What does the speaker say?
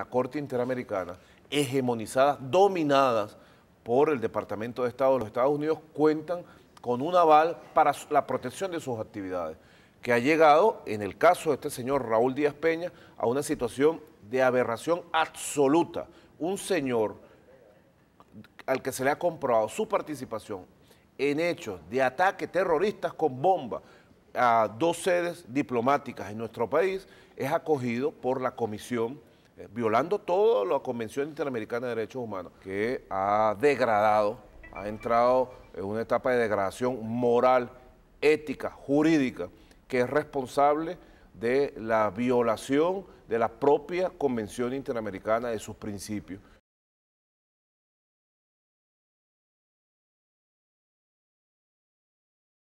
la Corte Interamericana, hegemonizadas, dominadas por el Departamento de Estado de los Estados Unidos, cuentan con un aval para la protección de sus actividades, que ha llegado, en el caso de este señor Raúl Díaz Peña, a una situación de aberración absoluta. Un señor al que se le ha comprobado su participación en hechos de ataque terroristas con bomba a dos sedes diplomáticas en nuestro país, es acogido por la Comisión eh, violando toda la Convención Interamericana de Derechos Humanos, que ha degradado, ha entrado en una etapa de degradación moral, ética, jurídica, que es responsable de la violación de la propia Convención Interamericana de sus principios.